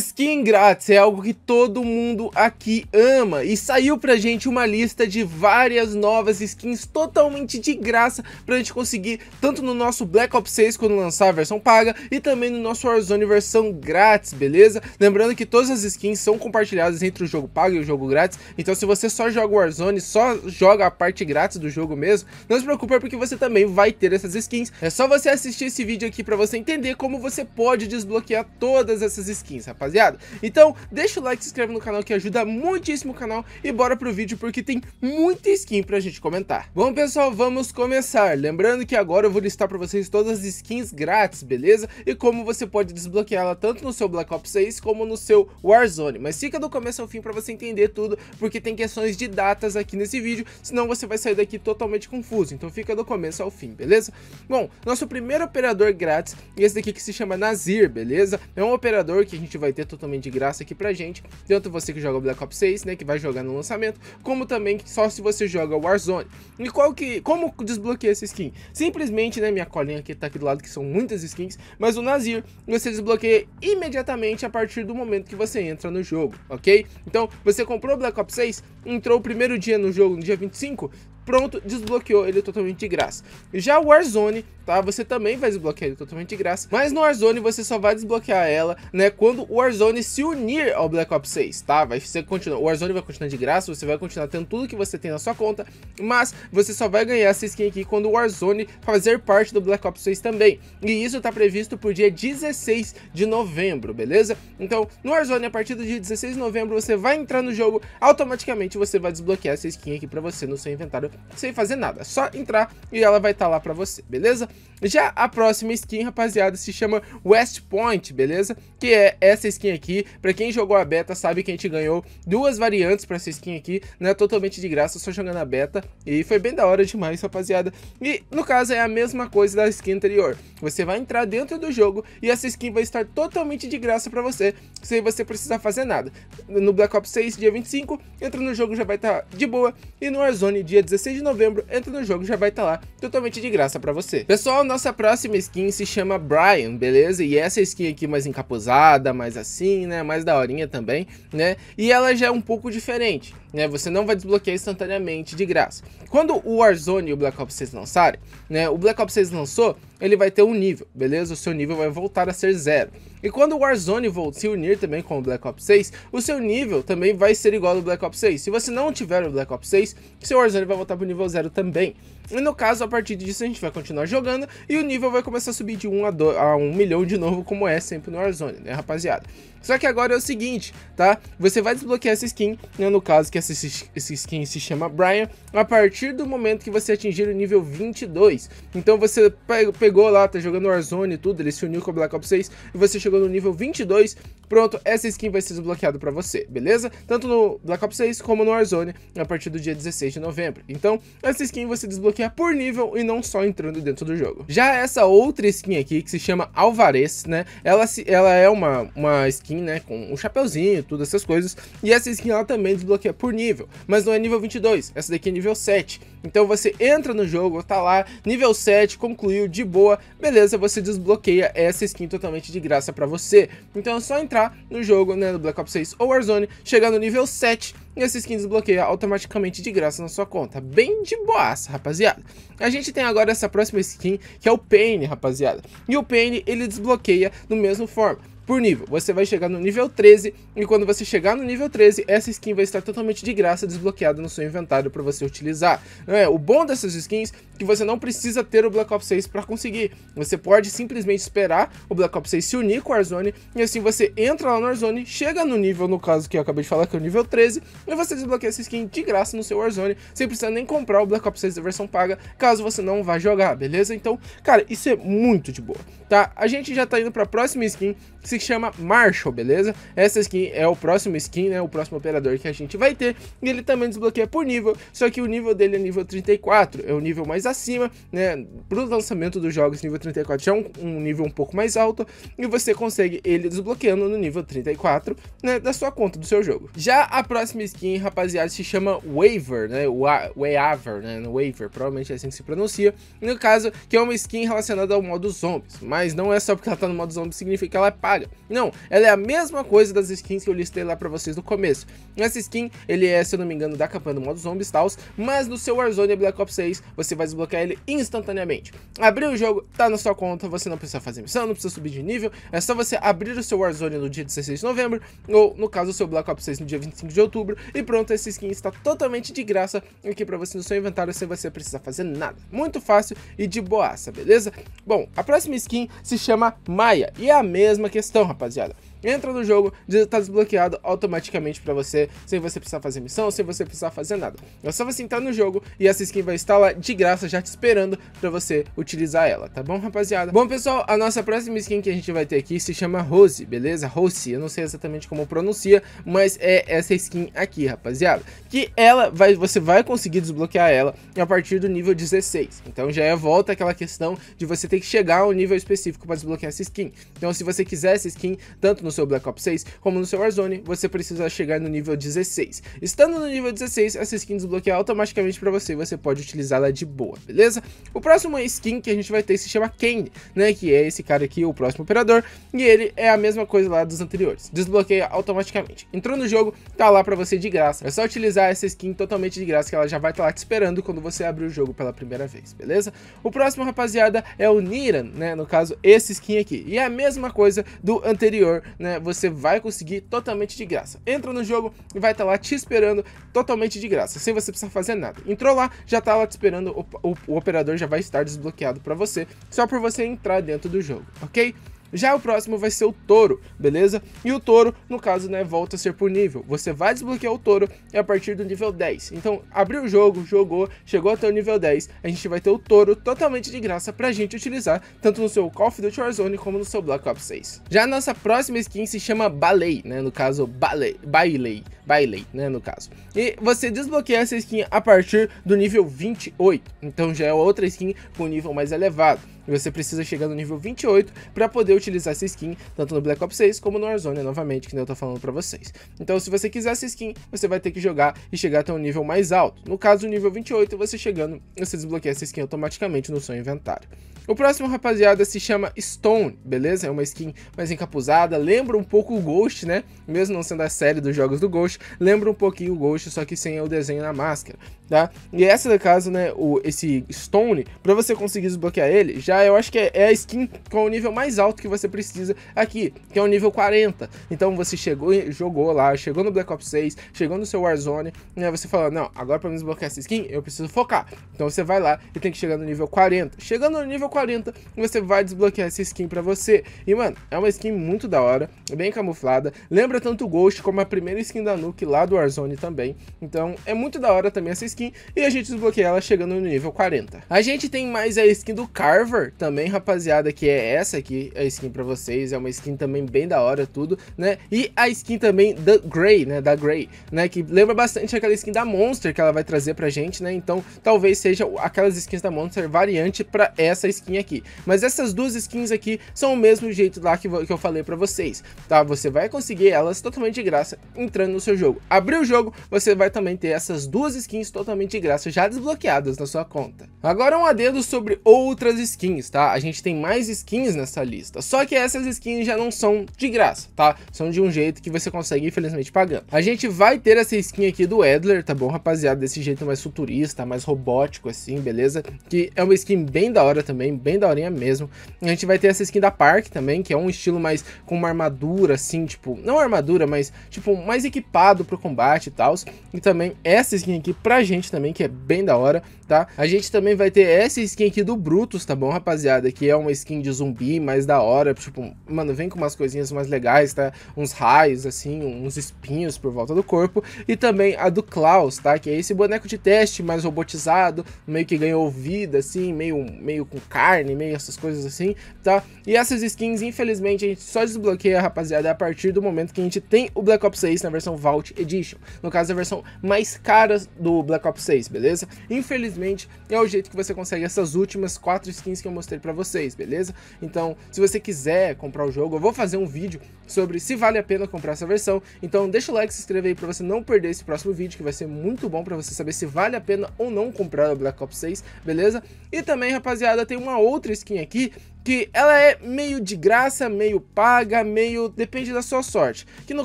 Skin grátis é algo que todo mundo aqui ama e saiu pra gente uma lista de várias novas skins totalmente de graça pra gente conseguir tanto no nosso Black Ops 6 quando lançar a versão paga e também no nosso Warzone versão grátis, beleza? Lembrando que todas as skins são compartilhadas entre o jogo pago e o jogo grátis, então se você só joga o Warzone, só joga a parte grátis do jogo mesmo, não se preocupe porque você também vai ter essas skins. É só você assistir esse vídeo aqui pra você entender como você pode desbloquear todas essas skins, rapaziada? Então, deixa o like, se inscreve no canal que ajuda muitíssimo o canal e bora pro vídeo porque tem muita skin pra gente comentar. Bom, pessoal, vamos começar. Lembrando que agora eu vou listar pra vocês todas as skins grátis, beleza? E como você pode desbloqueá-la tanto no seu Black Ops 6 como no seu Warzone. Mas fica do começo ao fim pra você entender tudo, porque tem questões de datas aqui nesse vídeo, senão você vai sair daqui totalmente confuso. Então fica do começo ao fim, beleza? Bom, nosso primeiro operador grátis, esse daqui que se chama Nazir, beleza? É um operador que a gente vai vai ter totalmente de graça aqui pra gente, tanto você que joga Black Ops 6, né, que vai jogar no lançamento, como também só se você joga Warzone. E qual que, como desbloqueia essa skin? Simplesmente, né, minha colinha que tá aqui do lado, que são muitas skins, mas o Nazir você desbloqueia imediatamente a partir do momento que você entra no jogo, ok? Então, você comprou Black Ops 6, entrou o primeiro dia no jogo, no dia 25, Pronto, desbloqueou ele totalmente de graça. Já o Warzone, tá? Você também vai desbloquear ele totalmente de graça. Mas no Warzone você só vai desbloquear ela, né? Quando o Warzone se unir ao Black Ops 6, tá? Vai ser continua, o Warzone vai continuar de graça, você vai continuar tendo tudo que você tem na sua conta, mas você só vai ganhar essa skin aqui quando o Warzone fazer parte do Black Ops 6 também. E isso tá previsto pro dia 16 de novembro, beleza? Então, no Warzone, a partir do dia 16 de novembro, você vai entrar no jogo, automaticamente você vai desbloquear essa skin aqui pra você no seu inventário sem fazer nada. É só entrar e ela vai estar tá lá para você, beleza? Já a próxima skin, rapaziada, se chama West Point, beleza? Que é essa skin aqui. Pra quem jogou a beta sabe que a gente ganhou duas variantes pra essa skin aqui. Não é totalmente de graça, só jogando a beta. E foi bem da hora demais, rapaziada. E, no caso, é a mesma coisa da skin anterior. Você vai entrar dentro do jogo e essa skin vai estar totalmente de graça pra você, sem você precisar fazer nada. No Black Ops 6, dia 25, entra no jogo já vai estar tá de boa. E no Warzone, dia 16 16 de novembro, entra no jogo, já vai estar tá lá, totalmente de graça pra você. Pessoal, nossa próxima skin se chama Brian, beleza? E essa skin aqui mais encapuzada, mais assim, né? Mais daorinha também, né? E ela já é um pouco diferente, né? Você não vai desbloquear instantaneamente de graça. Quando o Warzone e o Black Ops 6 lançarem, né? O Black Ops 6 lançou, ele vai ter um nível, beleza? O seu nível vai voltar a ser zero. E quando o Warzone Volt se unir também com o Black Ops 6, o seu nível também vai ser igual ao do Black Ops 6. Se você não tiver o Black Ops 6, seu Warzone vai voltar para o nível 0 também. E no caso, a partir disso, a gente vai continuar jogando e o nível vai começar a subir de 1 a, 2, a 1 milhão de novo, como é sempre no Warzone, né, rapaziada? Só que agora é o seguinte, tá? Você vai desbloquear essa skin, né, no caso que essa, essa skin se chama Brian, a partir do momento que você atingir o nível 22. Então você pegou lá, tá jogando Warzone e tudo, ele se uniu com o Black Ops 6 e você chegou chegou no nível 22 Pronto, essa skin vai ser desbloqueada para você, beleza? Tanto no Black Ops 6 como no Warzone, a partir do dia 16 de novembro. Então, essa skin você desbloqueia por nível e não só entrando dentro do jogo. Já essa outra skin aqui, que se chama Alvarez, né? Ela, se, ela é uma, uma skin, né, com um chapeuzinho, todas essas coisas. E essa skin ela também desbloqueia por nível, mas não é nível 22, essa daqui é nível 7. Então você entra no jogo, tá lá, nível 7, concluiu, de boa, beleza, você desbloqueia essa skin totalmente de graça pra você. Então é só entrar entrar no jogo, né, no Black Ops 6 ou Warzone, chegar no nível 7 e essa skin desbloqueia automaticamente de graça na sua conta. Bem de boaça, rapaziada. A gente tem agora essa próxima skin, que é o Pain, rapaziada. E o Pain, ele desbloqueia do mesmo forma por nível. Você vai chegar no nível 13 e quando você chegar no nível 13, essa skin vai estar totalmente de graça desbloqueada no seu inventário para você utilizar. É, o bom dessas skins é que você não precisa ter o Black Ops 6 para conseguir. Você pode simplesmente esperar o Black Ops 6 se unir com o Warzone e assim você entra lá no Warzone, chega no nível, no caso que eu acabei de falar, que é o nível 13, e você desbloqueia essa skin de graça no seu Warzone, sem precisar nem comprar o Black Ops 6 da versão paga, caso você não vá jogar, beleza? Então, cara, isso é muito de boa, tá? A gente já tá indo para a próxima skin, se chama Marshall, beleza? Essa skin é o próximo skin, né? O próximo operador que a gente vai ter. E ele também desbloqueia por nível, só que o nível dele é nível 34, é o nível mais acima, né? Pro lançamento dos jogos, nível 34 já é um, um nível um pouco mais alto. E você consegue ele desbloqueando no nível 34, né? Da sua conta do seu jogo. Já a próxima skin, rapaziada, se chama Waver, né? Waver, né? Waver. provavelmente é assim que se pronuncia. No caso, que é uma skin relacionada ao modo zombies. Mas não é só porque ela tá no modo zombies significa que ela é paga. Não, ela é a mesma coisa das skins que eu listei lá pra vocês no começo. Essa skin, ele é, se eu não me engano, da campanha do modo zombies tals, mas no seu Warzone é Black Ops 6, você vai desbloquear ele instantaneamente. Abriu o jogo, tá na sua conta, você não precisa fazer missão, não precisa subir de nível, é só você abrir o seu Warzone no dia 16 de novembro, ou no caso o seu Black Ops 6 no dia 25 de outubro, e pronto, essa skin está totalmente de graça aqui pra você no seu inventário, sem você precisar fazer nada. Muito fácil e de boaça, beleza? Bom, a próxima skin se chama Maia, e é a mesma questão questão, rapaziada entra no jogo, tá desbloqueado automaticamente para você, sem você precisar fazer missão, sem você precisar fazer nada. É só você entrar no jogo e essa skin vai estar lá de graça, já te esperando para você utilizar ela, tá bom, rapaziada? Bom, pessoal, a nossa próxima skin que a gente vai ter aqui se chama Rose, beleza? Rose, eu não sei exatamente como pronuncia, mas é essa skin aqui, rapaziada. Que ela vai, você vai conseguir desbloquear ela a partir do nível 16. Então já é volta aquela questão de você ter que chegar a um nível específico para desbloquear essa skin. Então se você quiser essa skin, tanto no seu Black Ops 6, como no seu Warzone, você precisa chegar no nível 16. Estando no nível 16, essa skin desbloqueia automaticamente para você e você pode utilizá-la de boa, beleza? O próximo skin que a gente vai ter se chama Kane, né, que é esse cara aqui, o próximo operador, e ele é a mesma coisa lá dos anteriores, desbloqueia automaticamente. Entrou no jogo, tá lá para você de graça, é só utilizar essa skin totalmente de graça que ela já vai estar tá lá te esperando quando você abrir o jogo pela primeira vez, beleza? O próximo, rapaziada, é o Niran, né, no caso, esse skin aqui, e é a mesma coisa do anterior, né, você vai conseguir totalmente de graça. Entra no jogo e vai estar tá lá te esperando totalmente de graça, sem você precisar fazer nada. Entrou lá, já está lá te esperando, o, o, o operador já vai estar desbloqueado para você, só por você entrar dentro do jogo, ok? Já o próximo vai ser o touro, beleza? E o touro, no caso, né, volta a ser por nível. Você vai desbloquear o touro a partir do nível 10. Então, abriu o jogo, jogou, chegou até o nível 10, a gente vai ter o touro totalmente de graça pra gente utilizar, tanto no seu Call of Duty Warzone como no seu Black Ops 6. Já a nossa próxima skin se chama Balei, né, no caso, Bailey, Bailey, né, no caso. E você desbloqueia essa skin a partir do nível 28, então já é outra skin com nível mais elevado. E você precisa chegar no nível 28 para poder utilizar essa skin, tanto no Black Ops 6 como no Warzone, novamente, que eu tô falando para vocês. Então, se você quiser essa skin, você vai ter que jogar e chegar até um nível mais alto. No caso, o nível 28, você chegando, você desbloqueia essa skin automaticamente no seu inventário. O próximo, rapaziada, se chama Stone, beleza? É uma skin mais encapuzada, lembra um pouco o Ghost, né? Mesmo não sendo a série dos jogos do Ghost, lembra um pouquinho o Ghost, só que sem o desenho na máscara. Tá? E essa, da caso, né, o, esse Stone, para você conseguir desbloquear ele, já eu acho que é, é a skin com o nível mais alto que você precisa aqui, que é o nível 40. Então você chegou jogou lá, chegou no Black Ops 6, chegou no seu Warzone, né, você fala, não, agora para desbloquear essa skin, eu preciso focar. Então você vai lá e tem que chegar no nível 40. Chegando no nível 40, você vai desbloquear essa skin para você. E, mano, é uma skin muito da hora, bem camuflada, lembra tanto o Ghost como a primeira skin da Nuke lá do Warzone também. Então é muito da hora também essa skin skin e a gente desbloqueia ela chegando no nível 40. A gente tem mais a skin do Carver também, rapaziada, que é essa aqui, a skin pra vocês, é uma skin também bem da hora, tudo, né? E a skin também da Grey, né, da Grey, né, que lembra bastante aquela skin da Monster que ela vai trazer pra gente, né? Então, talvez seja aquelas skins da Monster variante pra essa skin aqui. Mas essas duas skins aqui são o mesmo jeito lá que, que eu falei pra vocês, tá? Você vai conseguir elas totalmente de graça entrando no seu jogo. Abrir o jogo, você vai também ter essas duas skins totalmente totalmente de graça já desbloqueadas na sua conta. Agora um adendo sobre outras skins, tá? A gente tem mais skins nessa lista, só que essas skins já não são de graça, tá? São de um jeito que você consegue, infelizmente, pagando. A gente vai ter essa skin aqui do Edler, tá bom, rapaziada? Desse jeito mais futurista, mais robótico, assim, beleza? Que é uma skin bem da hora também, bem daorinha mesmo. A gente vai ter essa skin da Park também, que é um estilo mais com uma armadura, assim, tipo... Não armadura, mas, tipo, mais equipado pro combate e tal. E também essa skin aqui pra gente gente também, que é bem da hora, tá? A gente também vai ter essa skin aqui do Brutus, tá bom, rapaziada? Que é uma skin de zumbi mais da hora, tipo, mano, vem com umas coisinhas mais legais, tá? Uns raios, assim, uns espinhos por volta do corpo. E também a do Klaus, tá? Que é esse boneco de teste mais robotizado, meio que ganhou vida, assim, meio, meio com carne, meio essas coisas assim, tá? E essas skins, infelizmente, a gente só desbloqueia, rapaziada, a partir do momento que a gente tem o Black Ops 6 na versão Vault Edition. No caso, a versão mais cara do Black Cop 6, beleza? Infelizmente, é o jeito que você consegue essas últimas 4 skins que eu mostrei pra vocês, beleza? Então, se você quiser comprar o jogo, eu vou fazer um vídeo sobre se vale a pena comprar essa versão. Então, deixa o like, se inscreve aí pra você não perder esse próximo vídeo, que vai ser muito bom pra você saber se vale a pena ou não comprar o Black Ops 6, beleza? E também, rapaziada, tem uma outra skin aqui que ela é meio de graça, meio paga, meio depende da sua sorte, que no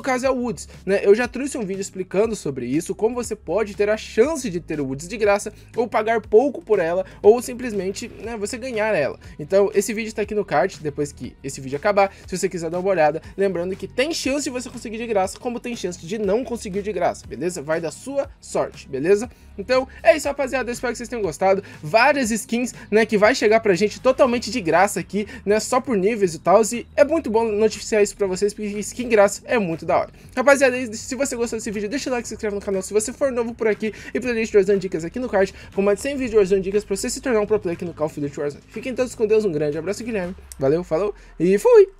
caso é o Woods, né? Eu já trouxe um vídeo explicando sobre isso, como você pode ter a chance de ter o Woods de graça ou pagar pouco por ela ou simplesmente, né, você ganhar ela. Então, esse vídeo está aqui no card depois que esse vídeo acabar, se você quiser dar uma olhada, lembrando que tem chance de você conseguir de graça, como tem chance de não conseguir de graça, beleza? Vai da sua sorte, beleza? Então, é isso, rapaziada, espero que vocês tenham gostado. Várias skins, né, que vai chegar pra gente totalmente de graça aqui aqui, né? Só por níveis e tal. E é muito bom noticiar isso pra vocês, porque skin graça é muito da hora. Rapaziada, é se você gostou desse vídeo, deixa o like, se inscreve no canal se você for novo por aqui. E playlist de Warzone Dicas aqui no card, com mais de 100 vídeos de Warzone Dicas pra você se tornar um pro player aqui no Call of Duty Warzone. Fiquem todos com Deus, um grande abraço, Guilherme. Valeu, falou e fui!